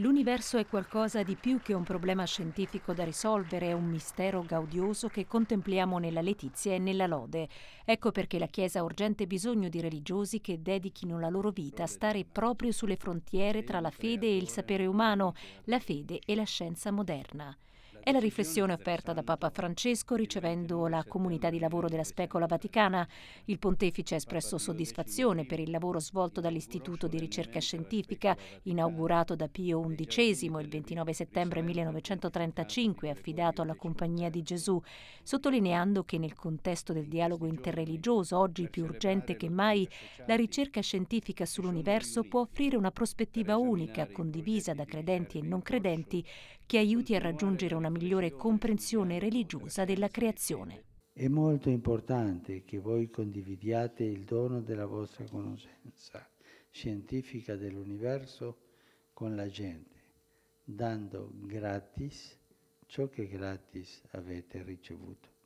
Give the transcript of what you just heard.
L'universo è qualcosa di più che un problema scientifico da risolvere, è un mistero gaudioso che contempliamo nella letizia e nella lode. Ecco perché la Chiesa ha urgente bisogno di religiosi che dedichino la loro vita a stare proprio sulle frontiere tra la fede e il sapere umano, la fede e la scienza moderna. È la riflessione offerta da Papa Francesco ricevendo la comunità di lavoro della Specola Vaticana. Il pontefice ha espresso soddisfazione per il lavoro svolto dall'Istituto di ricerca scientifica inaugurato da Pio XI il 29 settembre 1935 affidato alla Compagnia di Gesù, sottolineando che nel contesto del dialogo interreligioso, oggi più urgente che mai, la ricerca scientifica sull'universo può offrire una prospettiva unica, condivisa da credenti e non credenti, che aiuti a raggiungere una una migliore comprensione religiosa della creazione. È molto importante che voi condividiate il dono della vostra conoscenza scientifica dell'universo con la gente, dando gratis ciò che gratis avete ricevuto.